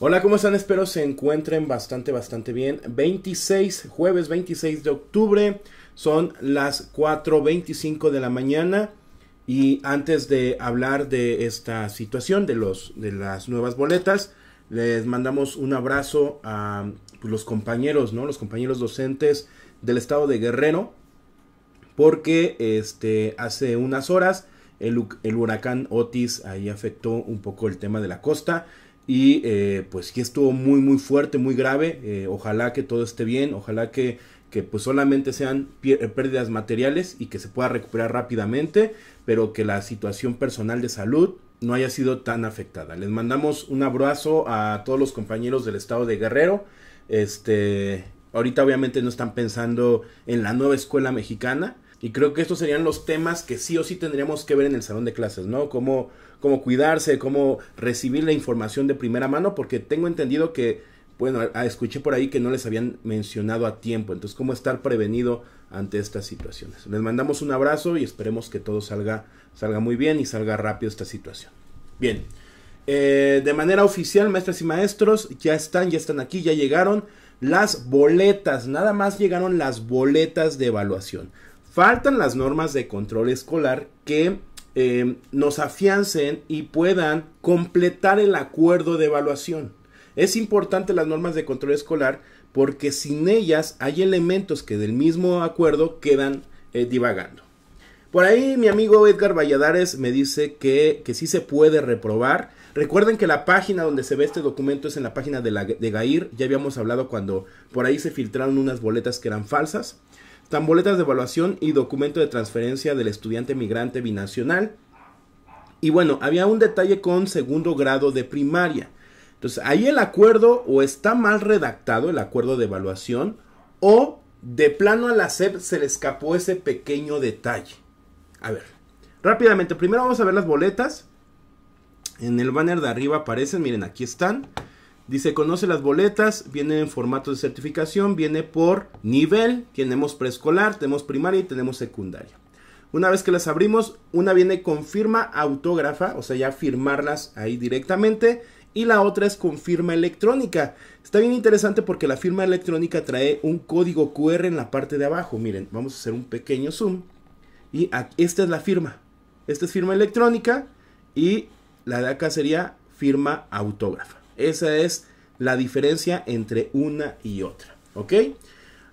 Hola, ¿cómo están? Espero se encuentren bastante, bastante bien. 26, jueves 26 de octubre, son las 4.25 de la mañana. Y antes de hablar de esta situación, de, los, de las nuevas boletas, les mandamos un abrazo a pues, los compañeros, ¿no? Los compañeros docentes del estado de Guerrero, porque este, hace unas horas el huracán Otis ahí afectó un poco el tema de la costa y eh, pues sí estuvo muy, muy fuerte, muy grave. Eh, ojalá que todo esté bien, ojalá que, que pues solamente sean eh, pérdidas materiales y que se pueda recuperar rápidamente, pero que la situación personal de salud no haya sido tan afectada. Les mandamos un abrazo a todos los compañeros del estado de Guerrero. Este, ahorita obviamente no están pensando en la nueva escuela mexicana, y creo que estos serían los temas que sí o sí tendríamos que ver en el salón de clases, ¿no? Cómo, cuidarse, cómo recibir la información de primera mano, porque tengo entendido que, bueno, escuché por ahí que no les habían mencionado a tiempo, entonces cómo estar prevenido ante estas situaciones. Les mandamos un abrazo y esperemos que todo salga, salga muy bien y salga rápido esta situación. Bien, eh, de manera oficial, maestras y maestros, ya están, ya están aquí, ya llegaron las boletas, nada más llegaron las boletas de evaluación faltan las normas de control escolar que eh, nos afiancen y puedan completar el acuerdo de evaluación. Es importante las normas de control escolar porque sin ellas hay elementos que del mismo acuerdo quedan eh, divagando. Por ahí mi amigo Edgar Valladares me dice que, sí se puede reprobar. Recuerden que la página donde se ve este documento es en la página de, la, de GAIR. Ya habíamos hablado cuando por ahí se filtraron unas boletas que eran falsas tan boletas de evaluación y documento de transferencia del estudiante migrante binacional. Y bueno, había un detalle con segundo grado de primaria. Entonces, ahí el acuerdo o está mal redactado el acuerdo de evaluación o de plano a la SEP se le escapó ese pequeño detalle. A ver, rápidamente, primero vamos a ver las boletas. En el banner de arriba aparecen, miren, aquí están. Dice, conoce las boletas, viene en formato de certificación, viene por nivel, tenemos preescolar, tenemos primaria y tenemos secundaria. Una vez que las abrimos, una viene con firma autógrafa, o sea, ya firmarlas ahí directamente, y la otra es con firma electrónica. Está bien interesante porque la firma electrónica trae un código QR en la parte de abajo. Miren, vamos a hacer un pequeño zoom. Y esta es la firma. Esta es firma electrónica y la de acá sería firma autógrafa. Esa es la diferencia entre una y otra, ¿ok?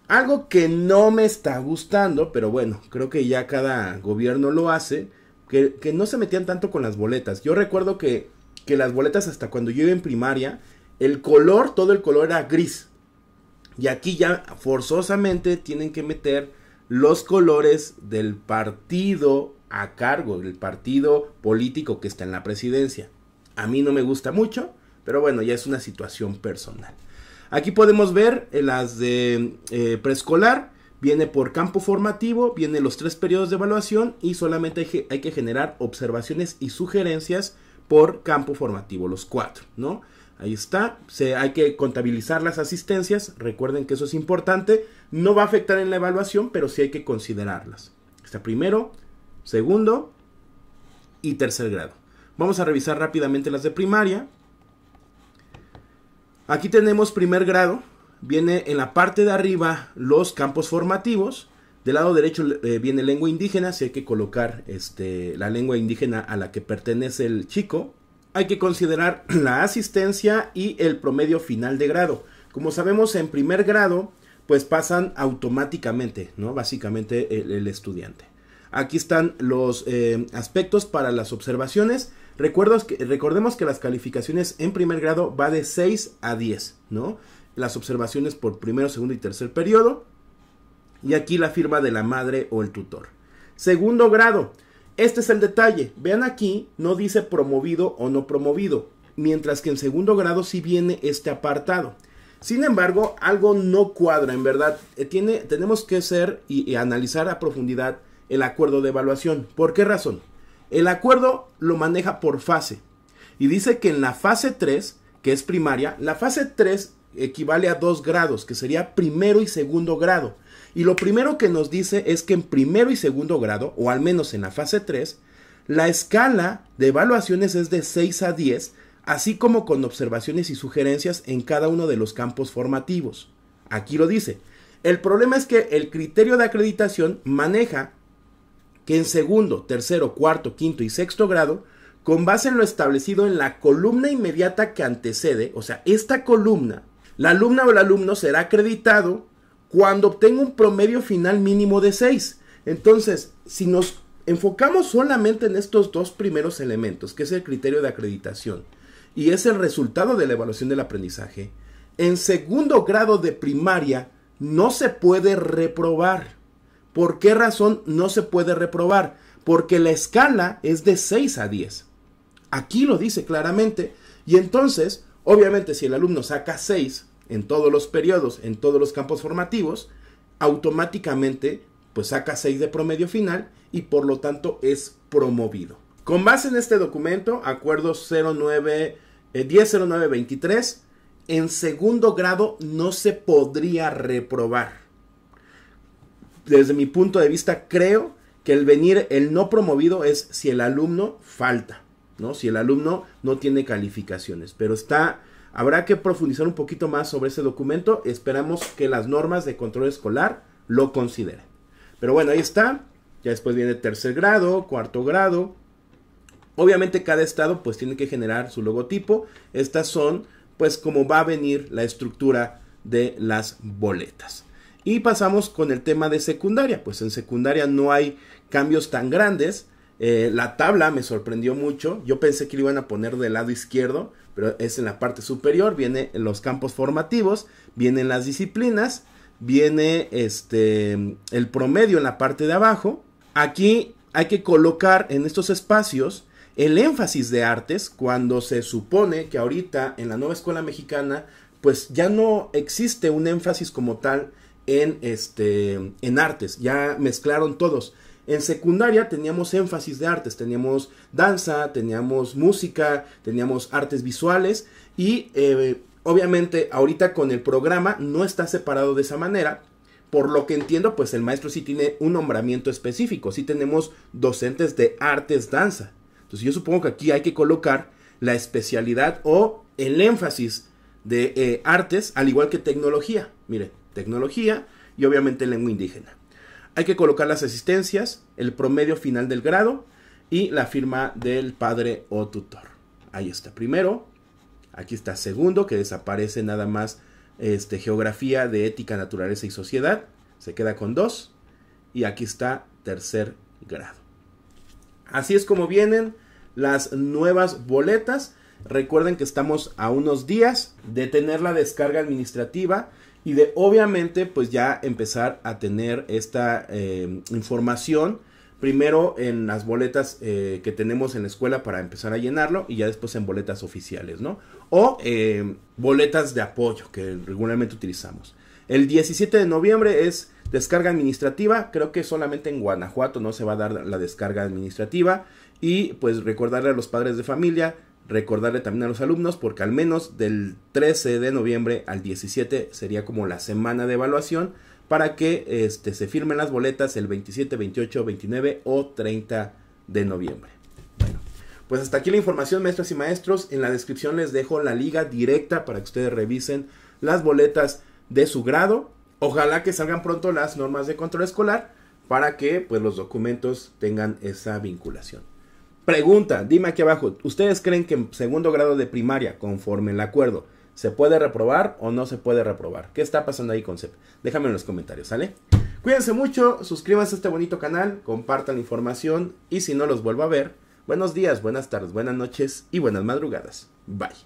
Algo que no me está gustando, pero bueno, creo que ya cada gobierno lo hace, que, no se metían tanto con las boletas. Yo recuerdo que, que las boletas hasta cuando yo iba en primaria, el color, todo el color era gris. Y aquí ya forzosamente tienen que meter los colores del partido a cargo, del partido político que está en la presidencia. A mí no me gusta mucho, pero bueno, ya es una situación personal. Aquí podemos ver eh, las de eh, preescolar. Viene por campo formativo, vienen los tres periodos de evaluación y solamente hay que, generar observaciones y sugerencias por campo formativo, los cuatro, ¿no? Ahí está. Se, hay que contabilizar las asistencias. Recuerden que eso es importante. No va a afectar en la evaluación, pero sí hay que considerarlas. Está primero, segundo y tercer grado. Vamos a revisar rápidamente las de primaria. Aquí tenemos primer grado, viene en la parte de arriba los campos formativos. Del lado derecho eh, viene lengua indígena, si hay que colocar este, la lengua indígena a la que pertenece el chico. Hay que considerar la asistencia y el promedio final de grado. Como sabemos, en primer grado, pues pasan automáticamente, ¿no? Básicamente el, estudiante. Aquí están los eh, aspectos para las observaciones. Recuerdos que, recordemos que las calificaciones en primer grado va de 6 a 10, ¿no? Las observaciones por primero, segundo y tercer periodo. Y aquí la firma de la madre o el tutor. Segundo grado. Este es el detalle. Vean aquí, no dice promovido o no promovido. Mientras que en segundo grado sí viene este apartado. Sin embargo, algo no cuadra, en verdad. Eh, tiene, tenemos que ser y analizar a profundidad el acuerdo de evaluación. ¿Por qué razón? El acuerdo lo maneja por fase y dice que en la fase 3, que es primaria, la fase 3 equivale a dos grados, que sería primero y segundo grado. Y lo primero que nos dice es que en primero y segundo grado, o al menos en la fase 3, la escala de evaluaciones es de 6 a 10, así como con observaciones y sugerencias en cada uno de los campos formativos. Aquí lo dice. El problema es que el criterio de acreditación maneja que en segundo, tercero, cuarto, quinto y sexto grado, con base en lo establecido en la columna inmediata que antecede, o sea, esta columna, la alumna o el alumno será acreditado cuando obtenga un promedio final mínimo de 6. Entonces, si nos enfocamos solamente en estos dos primeros elementos, que es el criterio de acreditación y es el resultado de la evaluación del aprendizaje, en segundo grado de primaria no se puede reprobar. ¿Por qué razón no se puede reprobar? Porque la escala es de 6 a 10. Aquí lo dice claramente. Y entonces, obviamente, si el alumno saca 6 en todos los periodos, en todos los campos formativos, automáticamente pues saca 6 de promedio final y por lo tanto es promovido. Con base en este documento, acuerdo 09, eh, en segundo grado no se podría reprobar desde mi punto de vista, creo que el venir, el no promovido es si el alumno falta, ¿no? Si el alumno no tiene calificaciones, pero está... Habrá que profundizar un poquito más sobre ese documento. Esperamos que las normas de control escolar lo consideren. Pero bueno, ahí está. Ya después viene tercer grado, cuarto grado. Obviamente cada estado pues tiene que generar su logotipo. Estas son pues como va a venir la estructura de las boletas. Y pasamos con el tema de secundaria. Pues en secundaria no hay cambios tan grandes. Eh, la tabla me sorprendió mucho. Yo pensé que lo iban a poner del lado izquierdo, pero es en la parte superior. Vienen los campos formativos, vienen las disciplinas, viene este, el promedio en la parte de abajo. Aquí hay que colocar en estos espacios el énfasis de artes cuando se supone que ahorita en la nueva escuela mexicana pues ya no existe un énfasis como tal en, este, en artes, ya mezclaron todos. En secundaria teníamos énfasis de artes, teníamos danza, teníamos música, teníamos artes visuales y eh, obviamente ahorita con el programa no está separado de esa manera. Por lo que entiendo, pues el maestro sí tiene un nombramiento específico, sí tenemos docentes de artes danza. Entonces yo supongo que aquí hay que colocar la especialidad o el énfasis de eh, artes, al igual que tecnología. Mire, tecnología y obviamente lengua indígena. Hay que colocar las asistencias, el promedio final del grado y la firma del padre o tutor. Ahí está primero, aquí está segundo, que desaparece nada más este, geografía de ética, naturaleza y sociedad, se queda con dos, y aquí está tercer grado. Así es como vienen las nuevas boletas. Recuerden que estamos a unos días de tener la descarga administrativa y de obviamente pues ya empezar a tener esta em, información primero en las boletas eh, que tenemos en la escuela para empezar a llenarlo y ya después en boletas oficiales, ¿no? O em, boletas de apoyo que regularmente utilizamos. El 17 de noviembre es descarga administrativa, creo que solamente en Guanajuato no se va a dar la descarga administrativa y pues recordarle a los padres de familia recordarle también a los alumnos porque al menos del 13 de noviembre al 17 sería como la semana de evaluación para que este, se firmen las boletas el 27, 28, 29 o 30 de noviembre. Bueno, pues hasta aquí la información maestras y maestros. En la descripción les dejo la liga directa para que ustedes revisen las boletas de su grado. Ojalá que salgan pronto las normas de control escolar para que pues los documentos tengan esa vinculación. Pregunta, dime aquí abajo, ¿ustedes creen que en segundo grado de primaria, conforme el acuerdo, se puede reprobar o no se puede reprobar? ¿Qué está pasando ahí, con CEP? Déjame en los comentarios, ¿sale? Cuídense mucho, suscríbanse a este bonito canal, compartan la información y si no los vuelvo a ver, buenos días, buenas tardes, buenas noches y buenas madrugadas. Bye.